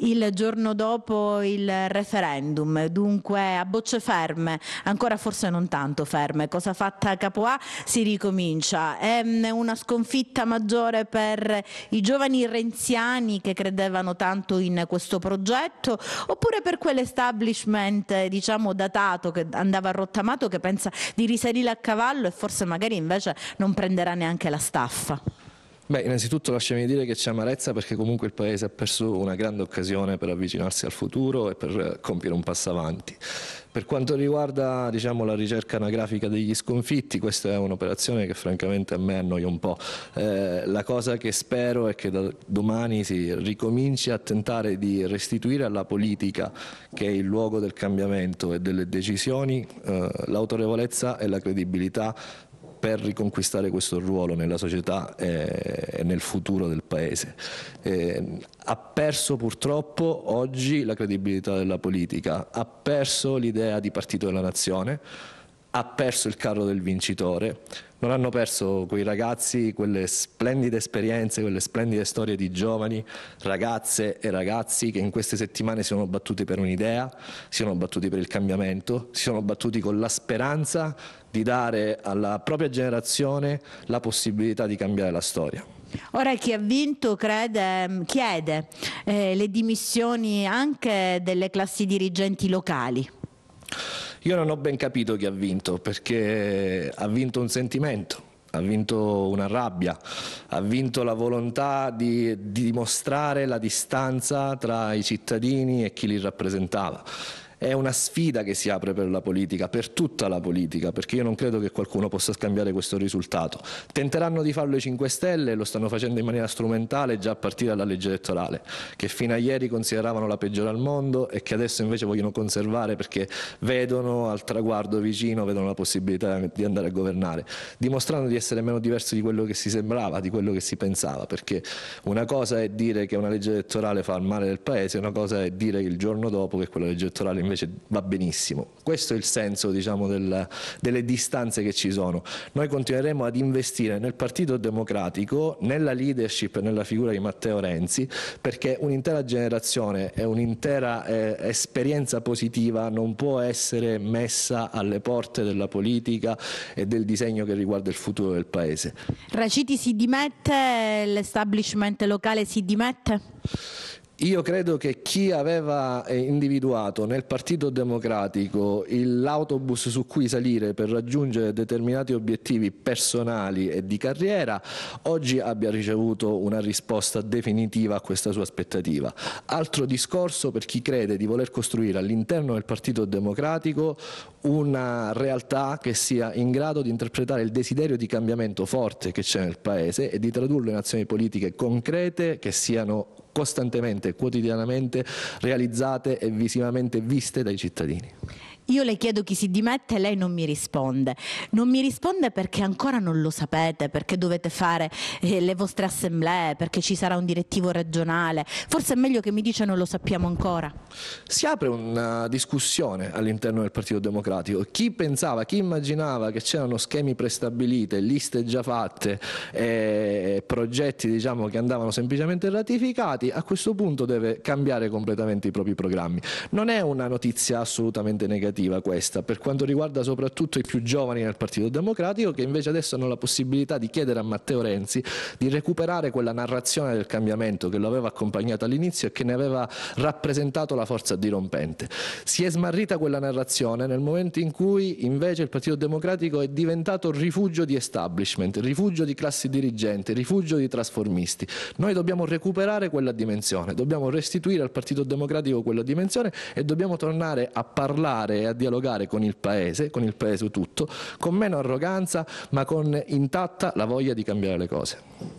il giorno dopo il referendum, dunque a bocce ferme, ancora forse non tanto ferme, cosa fatta a Capoa si ricomincia. È mm, una sconfitta maggiore per i giovani renziani che credevano tanto in questo progetto oppure per quell'establishment diciamo datato che andava rottamato che pensa di risalire a cavallo e forse magari invece non prenderà neanche la staffa? Beh, innanzitutto lasciami dire che c'è amarezza perché comunque il Paese ha perso una grande occasione per avvicinarsi al futuro e per eh, compiere un passo avanti. Per quanto riguarda diciamo, la ricerca anagrafica degli sconfitti, questa è un'operazione che francamente a me annoia un po'. Eh, la cosa che spero è che da domani si ricominci a tentare di restituire alla politica, che è il luogo del cambiamento e delle decisioni, eh, l'autorevolezza e la credibilità per riconquistare questo ruolo nella società e nel futuro del Paese. ha perso purtroppo oggi la credibilità della politica, ha perso l'idea di partito della nazione, ha perso il carro del vincitore, non hanno perso quei ragazzi, quelle splendide esperienze, quelle splendide storie di giovani, ragazze e ragazzi che in queste settimane si sono battuti per un'idea, si sono battuti per il cambiamento, si sono battuti con la speranza di dare alla propria generazione la possibilità di cambiare la storia. Ora chi ha vinto crede, mm, chiede eh, le dimissioni anche delle classi dirigenti locali. Io non ho ben capito chi ha vinto, perché ha vinto un sentimento, ha vinto una rabbia, ha vinto la volontà di, di dimostrare la distanza tra i cittadini e chi li rappresentava è una sfida che si apre per la politica, per tutta la politica, perché io non credo che qualcuno possa scambiare questo risultato. Tenteranno di farlo i 5 Stelle, lo stanno facendo in maniera strumentale già a partire dalla legge elettorale, che fino a ieri consideravano la peggiore al mondo e che adesso invece vogliono conservare perché vedono al traguardo vicino, vedono la possibilità di andare a governare, dimostrando di essere meno diversi di quello che si sembrava, di quello che si pensava, perché una cosa è dire che una legge elettorale fa il male del Paese, una cosa è dire che il giorno dopo che quella legge elettorale invece va benissimo. Questo è il senso diciamo, del, delle distanze che ci sono. Noi continueremo ad investire nel Partito Democratico, nella leadership, e nella figura di Matteo Renzi, perché un'intera generazione e un'intera eh, esperienza positiva non può essere messa alle porte della politica e del disegno che riguarda il futuro del Paese. Raciti si dimette, l'establishment locale si dimette? Io credo che chi aveva eh, individuato nel Partito Democratico l'autobus su cui salire per raggiungere determinati obiettivi personali e di carriera, oggi abbia ricevuto una risposta definitiva a questa sua aspettativa. Altro discorso per chi crede di voler costruire all'interno del Partito Democratico una realtà che sia in grado di interpretare il desiderio di cambiamento forte che c'è nel Paese e di tradurlo in azioni politiche concrete che siano costantemente, quotidianamente realizzate e visivamente viste dai cittadini. Io le chiedo chi si dimette e lei non mi risponde. Non mi risponde perché ancora non lo sapete, perché dovete fare eh, le vostre assemblee, perché ci sarà un direttivo regionale. Forse è meglio che mi dice non lo sappiamo ancora. Si apre una discussione all'interno del Partito Democratico. Chi pensava, chi immaginava che c'erano schemi prestabiliti, liste già fatte, eh, progetti diciamo, che andavano semplicemente ratificati, a questo punto deve cambiare completamente i propri programmi. Non è una notizia assolutamente negativa negativa questa, per quanto riguarda soprattutto i più giovani nel Partito Democratico, che invece adesso hanno la possibilità di chiedere a Matteo Renzi di recuperare quella narrazione del cambiamento che lo aveva accompagnato all'inizio e che ne aveva rappresentato la forza dirompente. Si è smarrita quella narrazione nel momento in cui invece il Partito Democratico è diventato rifugio di establishment, rifugio di classi dirigenti, rifugio di trasformisti. Noi dobbiamo recuperare quella dimensione, dobbiamo restituire al Partito Democratico quella dimensione e dobbiamo tornare a parlare e a dialogare con il Paese, con il Paese tutto, con meno arroganza ma con intatta la voglia di cambiare le cose.